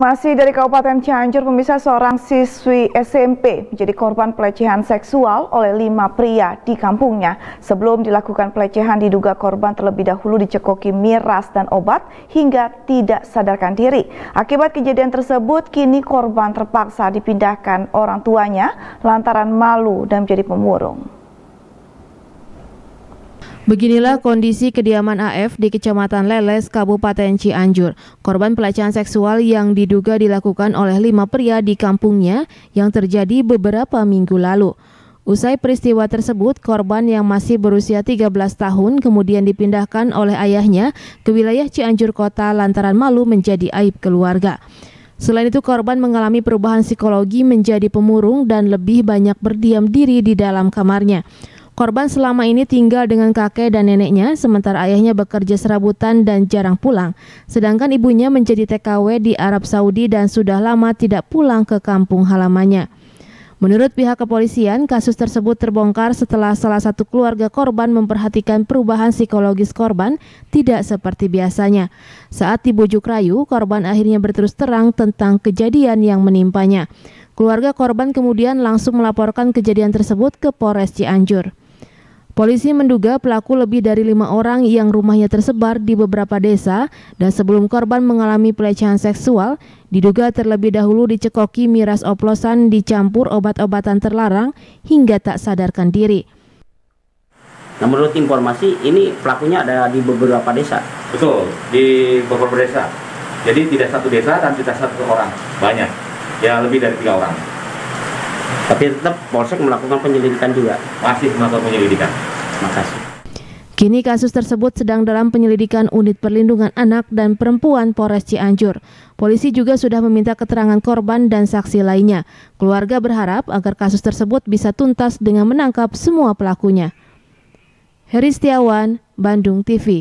Masih dari Kabupaten Cianjur, pemirsa seorang siswi SMP menjadi korban pelecehan seksual oleh lima pria di kampungnya. Sebelum dilakukan pelecehan, diduga korban terlebih dahulu dicekoki miras dan obat hingga tidak sadarkan diri. Akibat kejadian tersebut, kini korban terpaksa dipindahkan orang tuanya lantaran malu dan menjadi pemurung. Beginilah kondisi kediaman AF di Kecamatan Leles, Kabupaten Cianjur. Korban pelecehan seksual yang diduga dilakukan oleh lima pria di kampungnya yang terjadi beberapa minggu lalu. Usai peristiwa tersebut, korban yang masih berusia 13 tahun kemudian dipindahkan oleh ayahnya ke wilayah Cianjur Kota lantaran malu menjadi aib keluarga. Selain itu, korban mengalami perubahan psikologi menjadi pemurung dan lebih banyak berdiam diri di dalam kamarnya. Korban selama ini tinggal dengan kakek dan neneknya, sementara ayahnya bekerja serabutan dan jarang pulang. Sedangkan ibunya menjadi TKW di Arab Saudi dan sudah lama tidak pulang ke kampung halamannya. Menurut pihak kepolisian, kasus tersebut terbongkar setelah salah satu keluarga korban memperhatikan perubahan psikologis korban tidak seperti biasanya. Saat dibujuk rayu, korban akhirnya berterus terang tentang kejadian yang menimpanya. Keluarga korban kemudian langsung melaporkan kejadian tersebut ke Polres Cianjur. Polisi menduga pelaku lebih dari lima orang yang rumahnya tersebar di beberapa desa dan sebelum korban mengalami pelecehan seksual, diduga terlebih dahulu dicekoki miras oplosan dicampur obat-obatan terlarang hingga tak sadarkan diri. Nah, menurut informasi ini pelakunya ada di beberapa desa. Betul, di beberapa desa. Jadi tidak satu desa dan tidak satu orang, banyak. Ya lebih dari tiga orang. Tapi tetap Polsek melakukan penyelidikan juga. Masih melakukan penyelidikan. Terima kasih. Kini kasus tersebut sedang dalam penyelidikan Unit Perlindungan Anak dan Perempuan Polres Cianjur. Polisi juga sudah meminta keterangan korban dan saksi lainnya. Keluarga berharap agar kasus tersebut bisa tuntas dengan menangkap semua pelakunya. Heri Setiawan, Bandung TV